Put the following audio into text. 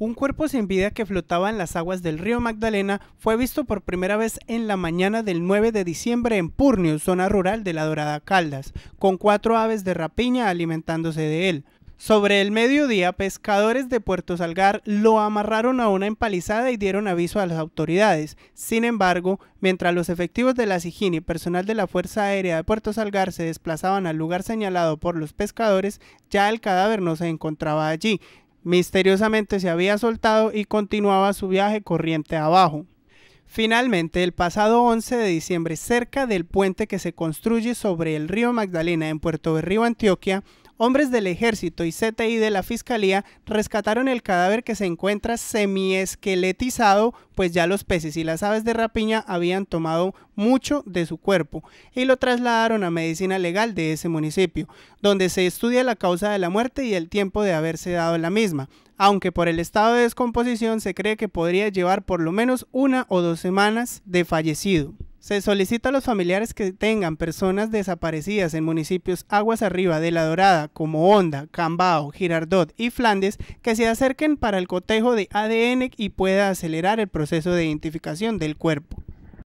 Un cuerpo sin vida que flotaba en las aguas del río Magdalena fue visto por primera vez en la mañana del 9 de diciembre en Purnio, zona rural de la Dorada Caldas, con cuatro aves de rapiña alimentándose de él. Sobre el mediodía, pescadores de Puerto Salgar lo amarraron a una empalizada y dieron aviso a las autoridades. Sin embargo, mientras los efectivos de la SIGIN y personal de la Fuerza Aérea de Puerto Salgar se desplazaban al lugar señalado por los pescadores, ya el cadáver no se encontraba allí Misteriosamente se había soltado y continuaba su viaje corriente abajo. Finalmente, el pasado 11 de diciembre, cerca del puente que se construye sobre el río Magdalena en Puerto Berrío, Antioquia, Hombres del ejército y CTI de la fiscalía rescataron el cadáver que se encuentra semiesqueletizado, pues ya los peces y las aves de rapiña habían tomado mucho de su cuerpo y lo trasladaron a medicina legal de ese municipio, donde se estudia la causa de la muerte y el tiempo de haberse dado la misma, aunque por el estado de descomposición se cree que podría llevar por lo menos una o dos semanas de fallecido. Se solicita a los familiares que tengan personas desaparecidas en municipios aguas arriba de La Dorada, como Honda, Cambao, Girardot y Flandes, que se acerquen para el cotejo de ADN y pueda acelerar el proceso de identificación del cuerpo.